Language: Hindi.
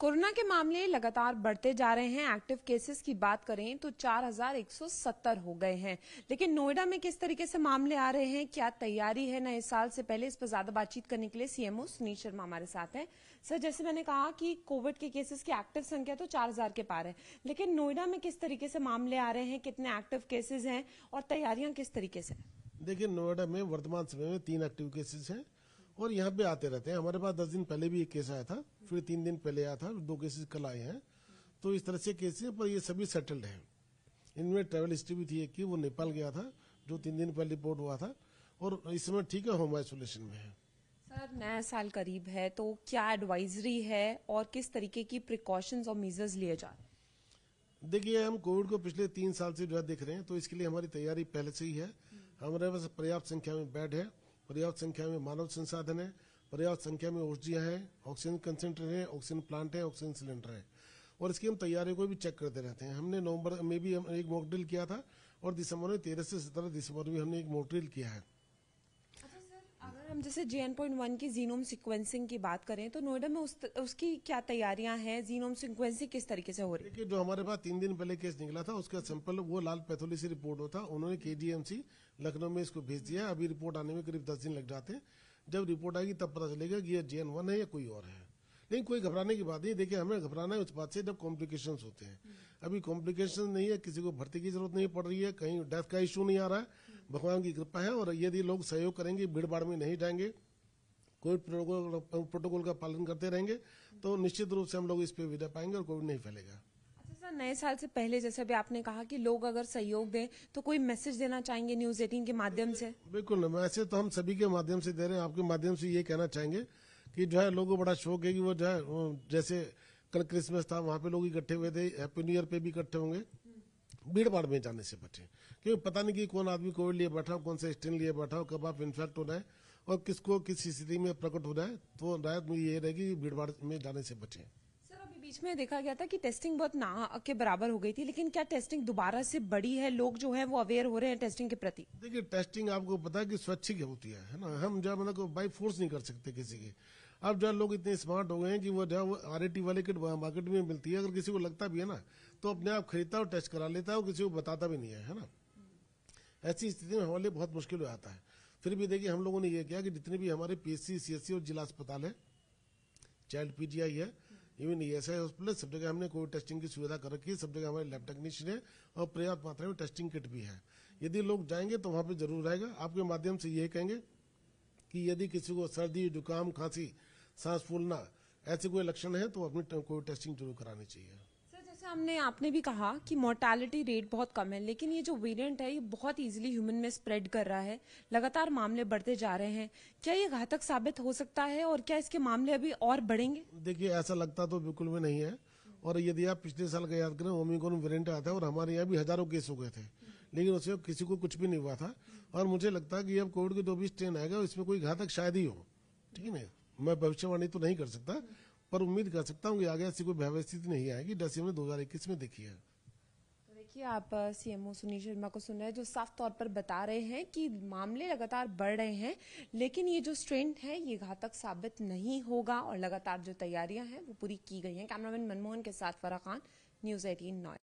कोरोना के मामले लगातार बढ़ते जा रहे हैं एक्टिव केसेस की बात करें तो 4,170 हो गए हैं लेकिन नोएडा में किस तरीके से मामले आ रहे हैं क्या तैयारी है नए साल से पहले इस पर ज्यादा बातचीत करने के लिए सीएमओ सुनील शर्मा हमारे साथ हैं सर जैसे मैंने कहा कि कोविड के केसेस की एक्टिव संख्या तो 4,000 के पार है लेकिन नोएडा में किस तरीके से मामले आ रहे हैं कितने एक्टिव केसेज हैं और तैयारियां किस तरीके से देखिये नोएडा में वर्तमान समय में तीन एक्टिव केसेज हैं और यहाँ पे आते रहते हैं हमारे पास दस दिन पहले भी एक केस आया था फिर तीन दिन पहले आया था दो केसेस कल आए हैं तो इस तरह से केसेस पर ये सभी सेटल्ड हैं इनमें ट्रेवल हिस्ट्री भी थी एक की वो नेपाल गया था जो तीन दिन पहले रिपोर्ट हुआ था और इस समय ठीक है होम आइसोलेशन में है सर नया साल करीब है तो क्या एडवाइजरी है और किस तरीके की प्रिकॉशन और मेजर्स लिए जा रहे हैं देखिए हम कोविड को पिछले तीन साल से जो है देख रहे हैं तो इसके लिए हमारी तैयारी पहले से ही है हमारे पास पर्याप्त संख्या में बेड है पर्याप्त संख्या में मानव संसाधन है पर्याप्त संख्या में ऊर्जियाँ हैं ऑक्सीजन कंसेंट्रेट है ऑक्सीजन प्लांट है ऑक्सीजन सिलेंडर है और इसकी हम तैयारी को भी चेक करते रहते हैं हमने नवंबर में भी हम एक मॉकड्रिल किया था और दिसंबर में तेरह से सत्रह दिसंबर में हमने एक मॉकड्रिल किया है हम जैसे जे एन पॉइंट वन की जीनोम सिक्वेंसिंग की बात करें तो नोएडा में उस, उसकी क्या तैयारियां हैं जीनोम सिक्वेंसिंग किस तरीके से हो रही है जो हमारे पास तीन दिन पहले केस निकला था उसका सैंपल वो लाल से रिपोर्ट होता उन्होंने के लखनऊ में इसको भेज दिया अभी रिपोर्ट आने में करीब दस दिन लग जाते हैं जब रिपोर्ट आएगी तब पता चलेगा कि यह जे वन है या कोई और है नहीं कोई घबराने की बात नहीं देखिए हमें घबराना है उस बात से जब कॉम्प्लिकेशंस होते हैं अभी कॉम्प्लिकेशन नहीं है किसी को भर्ती की जरूरत नहीं पड़ रही है कहीं डेथ का इशू नहीं आ रहा है भगवान की कृपा है और यदि लोग सहयोग करेंगे भीड़ भाड़ में नहीं जाएंगे कोविड प्रोटोकॉल का पालन करते रहेंगे तो निश्चित रूप से हम लोग इस पे विदा पाएंगे और कोविड नहीं फैलेगा अच्छा नए साल से पहले जैसे अभी आपने कहा कि लोग अगर सहयोग दें तो कोई मैसेज देना चाहेंगे न्यूज एटीन के माध्यम से बिल्कुल मैसेज तो हम सभी के माध्यम से दे रहे हैं आपके माध्यम से ये कहना चाहेंगे कि जो है लोगों को बड़ा शौक है कि वो जो है जैसे कल क्रिसमस था वहाँ पे लोग इकट्ठे हुए थे हैप्पी न्यू ईयर पे भी इकट्ठे होंगे भीड़ भाड़ में जाने से बचें क्योंकि पता नहीं कि कौन आदमी कोविड लिए बैठा हो कौन सा स्टेन लिए बैठा हो कब आप इन्फेक्ट हो रहे हैं और किसको किस स्थिति में प्रकट हो रहा है तो रायत में ये रहेगी कि भीड़ भाड़ में जाने से बचें सर अभी बीच में देखा गया था कि टेस्टिंग बहुत ना के बराबर हो गई थी लेकिन क्या टेस्टिंग दोबारा से बड़ी है लोग जो है वो अवेयर हो रहे हैं टेस्टिंग के प्रति देखिए टेस्टिंग आपको पता है कि स्वैच्छिक होती है ना हम जो मतलब बाई फोर्स नहीं कर सकते किसी की अब जो लोग इतने स्मार्ट हो गए हैं कि वो जो आर टी वाले किट मार्केट में मिलती है अगर किसी को लगता भी है ना तो अपने आप खरीदता और टेस्ट करा लेता है और किसी को बताता भी नहीं है है ना ऐसी स्थिति में हमारे लिए बहुत मुश्किल हो जाता है फिर भी देखिए हम लोगों ने यह किया कि जितने भी हमारे पीएससी सी और जिला अस्पताल है चाइल्ड पीजीआई है even E S I hospital सब जगह हमने कोविड टेस्टिंग की सुविधा कर रखी है सब जगह हमारे लैब टेक्नीशियन है और पर्याप्त मात्रा में टेस्टिंग किट भी है यदि लोग जाएंगे तो वहां पर जरूर आएगा आपके माध्यम से ये कहेंगे कि यदि किसी को सर्दी जुकाम खांसी सांस फूलना ऐसे कोई लक्षण है तो अपनी कोई टेस्टिंग जरूर करानी चाहिए जैसे हमने आपने भी कहा कि मोर्टालिटी रेट बहुत कम है लेकिन ये जो वेरिएंट है ये बहुत इजीली ह्यूमन में स्प्रेड कर रहा है लगातार मामले बढ़ते जा रहे हैं क्या ये घातक साबित हो सकता है और क्या इसके मामले अभी और बढ़ेंगे देखिए ऐसा लगता तो बिल्कुल भी नहीं है और यदि आप पिछले साल का याद करें ओमिकॉन वेरियंट आया था और हमारे यहाँ भी हजारों केस हो गए थे लेकिन उससे किसी को कुछ भी नहीं हुआ था और मुझे लगता है कि अब कोविड के जो भी स्ट्रेन आएगा इसमें कोई घातक शायद ही हो ठीक है ना मैं भविष्यवाणी तो नहीं कर सकता पर उम्मीद कर सकता हूँ कि आगे ऐसी कोई भयावह स्थिति नहीं आएगी जैसे हमने 2021 में देखी है कि आप सीएमओ सुनील शर्मा को सुन रहे हैं जो साफ तौर पर बता रहे हैं कि मामले लगातार बढ़ रहे हैं लेकिन ये जो स्ट्रेंड है ये घातक साबित नहीं होगा और लगातार जो तैयारियां हैं वो पूरी की गई हैं कैमरामैन मनमोहन के साथ फराह खान न्यूज एटीन नॉय